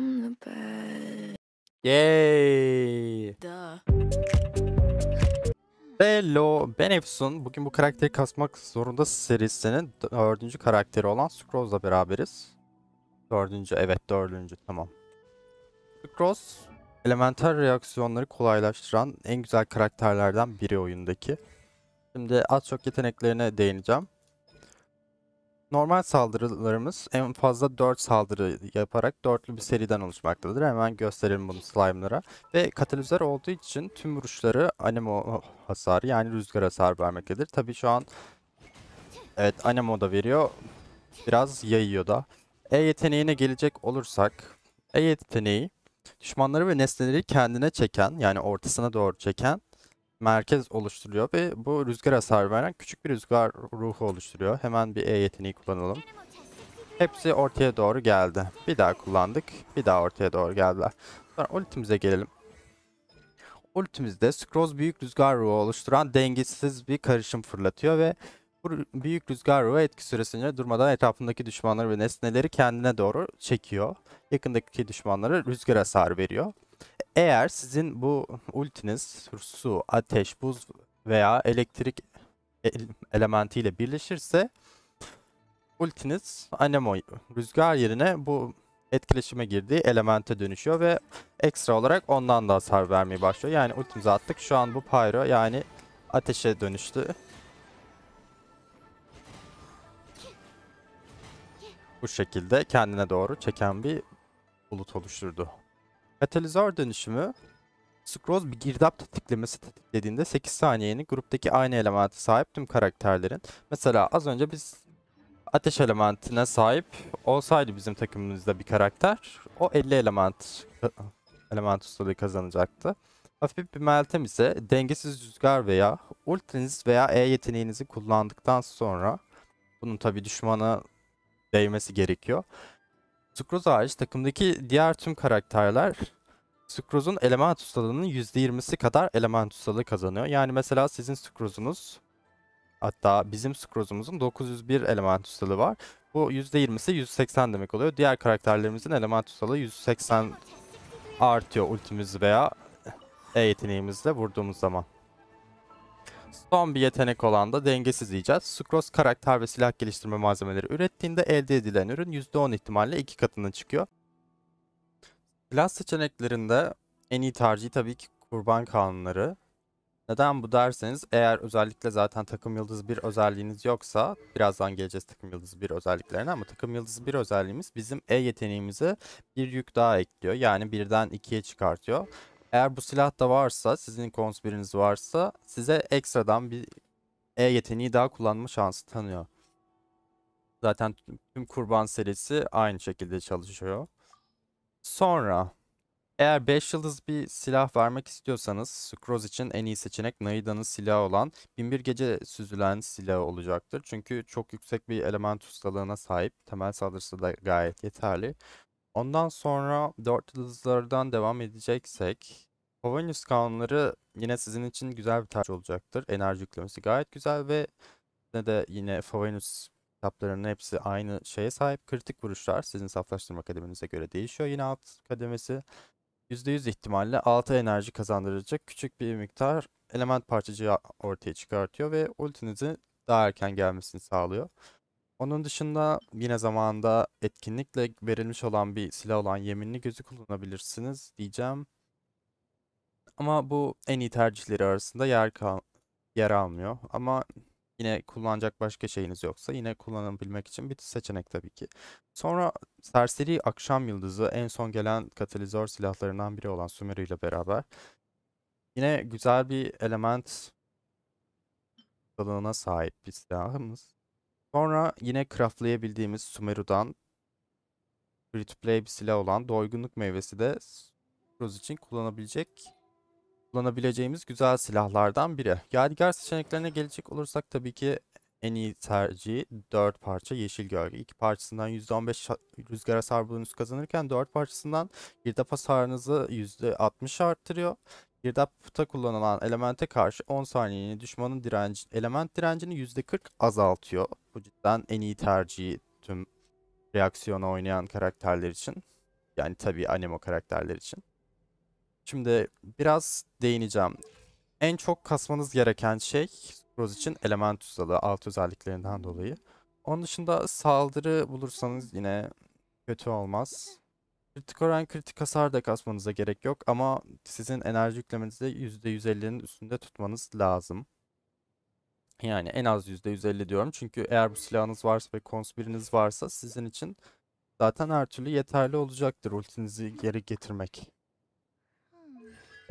on the bed. Yay! Hello, ben Efsun. Bugün bu karakteri kasmak zorunda serisinin dördüncü karakteri olan Scrolls'la beraberiz. Dördüncü, evet dördüncü, tamam. Scrolls, elementer reaksiyonları kolaylaştıran en güzel karakterlerden biri oyundaki. Şimdi az çok yeteneklerine değineceğim. Normal saldırılarımız en fazla 4 saldırı yaparak dörtlü bir seriden oluşmaktadır. Hemen gösterelim bunu slime'lara. Ve katalizör olduğu için tüm vuruşları animo hasarı yani rüzgar hasar vermektedir. Tabii şu an evet animo da veriyor. Biraz yayıyor da. E yeteneğine gelecek olursak E yeteneği düşmanları ve nesneleri kendine çeken yani ortasına doğru çeken merkez oluşturuyor ve bu rüzgar hasar veren küçük bir rüzgar ruhu oluşturuyor. Hemen bir E yeteneği kullanalım. Hepsi ortaya doğru geldi. Bir daha kullandık. Bir daha ortaya doğru geldiler. Sonra ultimize gelelim. Ultimizde Scrolls büyük rüzgar ruhu oluşturan dengesiz bir karışım fırlatıyor ve bu büyük rüzgar ruhu etki süresince durmadan etrafındaki düşmanları ve nesneleri kendine doğru çekiyor. Yakındaki düşmanları rüzgar hasar veriyor. Eğer sizin bu ultiniz su, ateş, buz veya elektrik elementiyle birleşirse ultiniz anemo rüzgar yerine bu etkileşime girdiği elemente dönüşüyor ve ekstra olarak ondan da hasar vermeye başlıyor. Yani ultimizi attık. Şu an bu pyro yani ateşe dönüştü. Bu şekilde kendine doğru çeken bir bulut oluşturdu. Katalizör dönüşümü Scrolls bir girdap tetiklemesi tetiklediğinde 8 saniyenin gruptaki aynı elemente sahip tüm karakterlerin. Mesela az önce biz ateş elementine sahip olsaydı bizim takımımızda bir karakter o 50 element element ustalığı kazanacaktı. Hafif bir meltem ise dengesiz rüzgar veya ultiniz veya E yeteneğinizi kullandıktan sonra bunun tabi düşmana değmesi gerekiyor. Scrolls hariç takımdaki diğer tüm karakterler Sukrozun element ustalığının %20'si kadar element ustalığı kazanıyor. Yani mesela sizin sukrozunuz hatta bizim sukrozumuzun 901 element ustalığı var. Bu %20'si 180 demek oluyor. Diğer karakterlerimizin element ustalığı 180 artıyor ultimiz veya E yeteneğimizle vurduğumuz zaman. Son bir yetenek olan da dengesiz icat. Sucrose karakter ve silah geliştirme malzemeleri ürettiğinde elde edilen ürün %10 ihtimalle iki katına çıkıyor. Klas seçeneklerinde en iyi tercih tabii ki kurban kanunları. Neden bu derseniz eğer özellikle zaten takım yıldızı bir özelliğiniz yoksa birazdan geleceğiz takım yıldızı bir özelliklerine ama takım yıldızı bir özelliğimiz bizim E yeteneğimizi bir yük daha ekliyor. Yani birden ikiye çıkartıyor. Eğer bu silah da varsa sizin konspiriniz varsa size ekstradan bir E yeteneği daha kullanma şansı tanıyor. Zaten tüm kurban serisi aynı şekilde çalışıyor. Sonra eğer 5 yıldız bir silah vermek istiyorsanız Scrooge için en iyi seçenek Naida'nın silahı olan Binbir Gece Süzülen silahı olacaktır. Çünkü çok yüksek bir element ustalığına sahip. Temel saldırısı da gayet yeterli. Ondan sonra 4 yıldızlardan devam edeceksek Hovenius kanunları yine sizin için güzel bir tercih olacaktır. Enerji yüklemesi gayet güzel ve ne de yine Hovenius Kitapların hepsi aynı şeye sahip. Kritik vuruşlar sizin saflaştırma kademenize göre değişiyor. Yine alt kademesi %100 ihtimalle 6 enerji kazandıracak küçük bir miktar element parçacığı ortaya çıkartıyor ve ultinizi daha erken gelmesini sağlıyor. Onun dışında yine zamanda etkinlikle verilmiş olan bir silah olan yeminli gözü kullanabilirsiniz diyeceğim. Ama bu en iyi tercihleri arasında yer, yer almıyor. Ama Yine kullanacak başka şeyiniz yoksa yine kullanabilmek için bir seçenek tabii ki. Sonra serseri akşam yıldızı en son gelen katalizör silahlarından biri olan Sumeru ile beraber. Yine güzel bir element kalınlığına sahip bir silahımız. Sonra yine craftlayabildiğimiz Sumeru'dan free to play bir silah olan doygunluk meyvesi de Rose için kullanabilecek kullanabileceğimiz güzel silahlardan biri. Yadigar seçeneklerine gelecek olursak tabii ki en iyi tercihi 4 parça yeşil gölge. İlk parçasından %15 rüzgar hasar bonus kazanırken 4 parçasından girdap hasarınızı %60 arttırıyor. Girdapta kullanılan elemente karşı 10 saniyenin düşmanın direnci, element direncini %40 azaltıyor. Bu cidden en iyi tercihi tüm reaksiyona oynayan karakterler için. Yani tabii animo karakterler için. Şimdi biraz değineceğim. En çok kasmanız gereken şey Rose için element uzalı alt özelliklerinden hmm. dolayı. Onun dışında saldırı bulursanız yine kötü olmaz. Kritik oran kritik hasar da kasmanıza gerek yok ama sizin enerji yüklemenizi %150'nin üstünde tutmanız lazım. Yani en az %150 diyorum çünkü eğer bu silahınız varsa ve cons biriniz varsa sizin için zaten her türlü yeterli olacaktır ultinizi geri getirmek.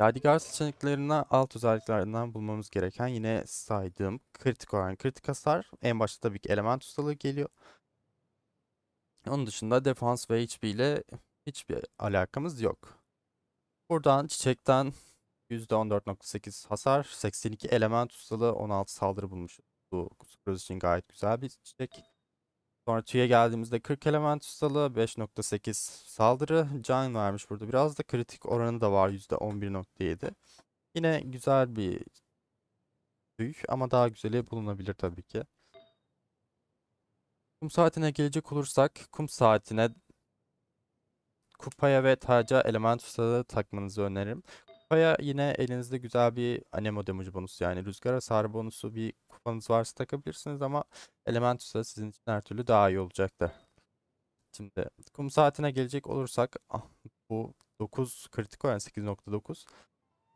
Yadigar seçeneklerine alt özelliklerinden bulmamız gereken yine saydığım kritik oran, kritik hasar. En başta tabii ki element ustalığı geliyor. Onun dışında defans ve HP ile hiçbir alakamız yok. Buradan çiçekten %14.8 hasar, 82 element ustalığı, 16 saldırı bulmuşuz. Bu kusuruz için gayet güzel bir çiçek. Sonra tüye geldiğimizde 40 element ustalı 5.8 saldırı can vermiş burada. Biraz da kritik oranı da var %11.7. Yine güzel bir tüy ama daha güzeli bulunabilir tabii ki. Kum saatine gelecek olursak kum saatine kupaya ve taca element ustalığı takmanızı öneririm. Kupaya yine elinizde güzel bir anemo demoji bonusu yani rüzgar hasar bonusu bir kupanız varsa takabilirsiniz ama Elementus'a sizin için her türlü daha iyi olacaktı. Şimdi kum saatine gelecek olursak ah, bu 9 kritik oran 8.9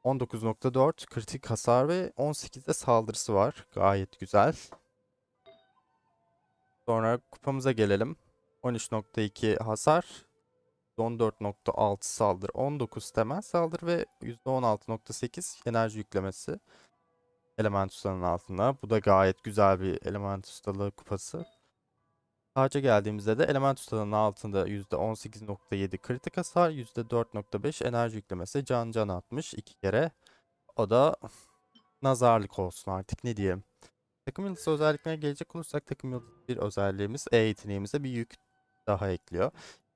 19.4 kritik hasar ve 18'de saldırısı var. Gayet güzel. Sonra kupamıza gelelim. 13.2 hasar, %14.6 saldırı, 19 temel saldırı ve %16.8 enerji yüklemesi. Element ustanın altında. Bu da gayet güzel bir element ustalığı kupası. Harca geldiğimizde de element ustanın altında %18.7 kritik hasar, %4.5 enerji yüklemesi, can can atmış iki kere. O da nazarlık olsun artık ne diyeyim. Takım yıldızı özelliklerine gelecek olursak takım yıldızı bir özelliğimiz E yeteneğimize bir yük daha ekliyor.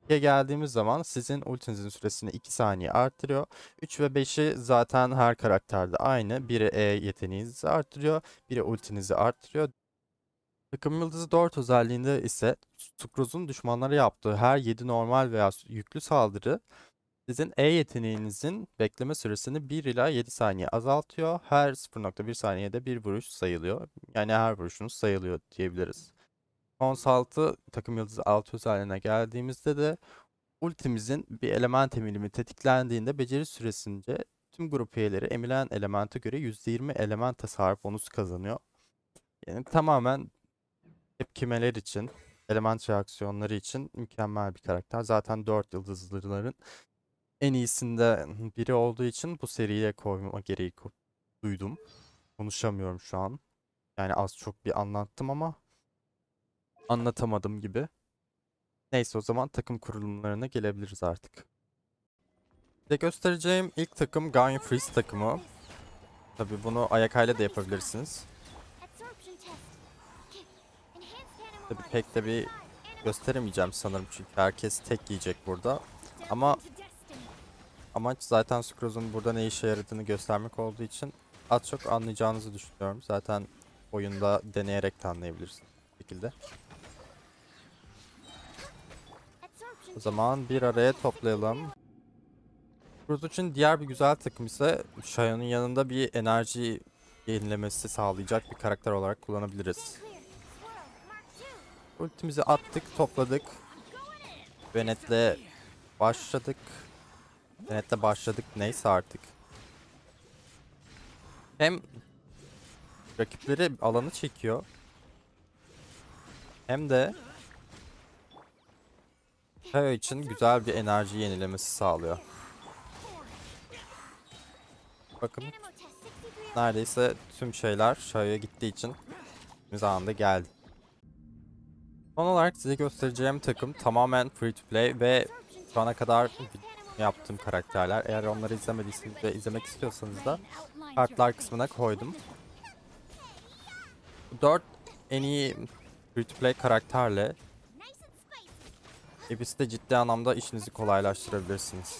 2'ye geldiğimiz zaman sizin ultinizin süresini 2 saniye arttırıyor. 3 ve 5'i zaten her karakterde aynı. Biri E yeteneğinizi arttırıyor, biri ultinizi arttırıyor. Takım Yıldızı 4 özelliğinde ise Sukroz'un düşmanlara yaptığı her 7 normal veya yüklü saldırı sizin E yeteneğinizin bekleme süresini 1 ila 7 saniye azaltıyor. Her 0.1 saniyede bir vuruş sayılıyor. Yani her vuruşunuz sayılıyor diyebiliriz. Consult'ı takım yıldızı 6 özelliğine geldiğimizde de ultimizin bir element emilimi tetiklendiğinde beceri süresince tüm grup üyeleri emilen elemente göre %20 element tasarruf bonus kazanıyor. Yani tamamen tepkimeler için, element reaksiyonları için mükemmel bir karakter. Zaten 4 yıldızlıların en iyisinde biri olduğu için bu seriye koyma gereği duydum. Konuşamıyorum şu an. Yani az çok bir anlattım ama anlatamadım gibi. Neyse o zaman takım kurulumlarına gelebiliriz artık. Size göstereceğim ilk takım Garnier Freeze takımı. Tabi bunu ayakayla da yapabilirsiniz. Tabi pek de bir gösteremeyeceğim sanırım çünkü herkes tek yiyecek burada. Ama amaç zaten Sucrose'un burada ne işe yaradığını göstermek olduğu için az çok anlayacağınızı düşünüyorum. Zaten oyunda deneyerek de anlayabilirsiniz şekilde. O zaman bir araya toplayalım. Cruz için diğer bir güzel takım ise Shayon'un yanında bir enerji yenilemesi sağlayacak bir karakter olarak kullanabiliriz. Ultimizi attık, topladık. Bennett'le başladık. Bennett'le başladık neyse artık. Hem rakipleri alanı çekiyor. Hem de Teo için güzel bir enerji yenilemesi sağlıyor. Bakın neredeyse tüm şeyler Teo'ya gittiği için zamanında geldi. Son olarak size göstereceğim takım tamamen free to play ve şu ana kadar yaptığım karakterler. Eğer onları izlemediyseniz ve izlemek istiyorsanız da kartlar kısmına koydum. 4 en iyi free to play karakterle Hepsi de ciddi anlamda işinizi kolaylaştırabilirsiniz.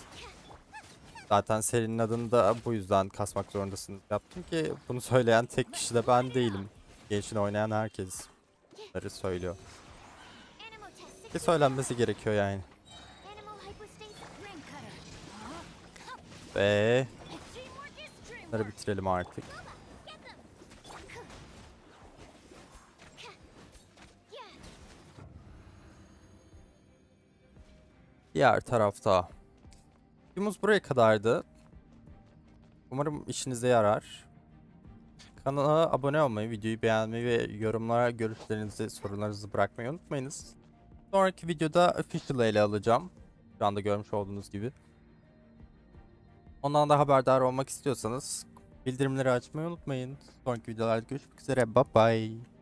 Zaten serinin adını da bu yüzden kasmak zorundasınız. Yaptım ki bunu söyleyen tek kişi de ben değilim. Gençin oynayan herkes bunları söylüyor. Ki söylenmesi gerekiyor yani. Ve bunları bitirelim artık. diğer tarafta. Videomuz buraya kadardı. Umarım işinize yarar. Kanala abone olmayı, videoyu beğenmeyi ve yorumlara görüşlerinizi, sorularınızı bırakmayı unutmayınız. Sonraki videoda official ele alacağım. Şu anda görmüş olduğunuz gibi. Ondan da haberdar olmak istiyorsanız bildirimleri açmayı unutmayın. Sonraki videolarda görüşmek üzere. Bye bye.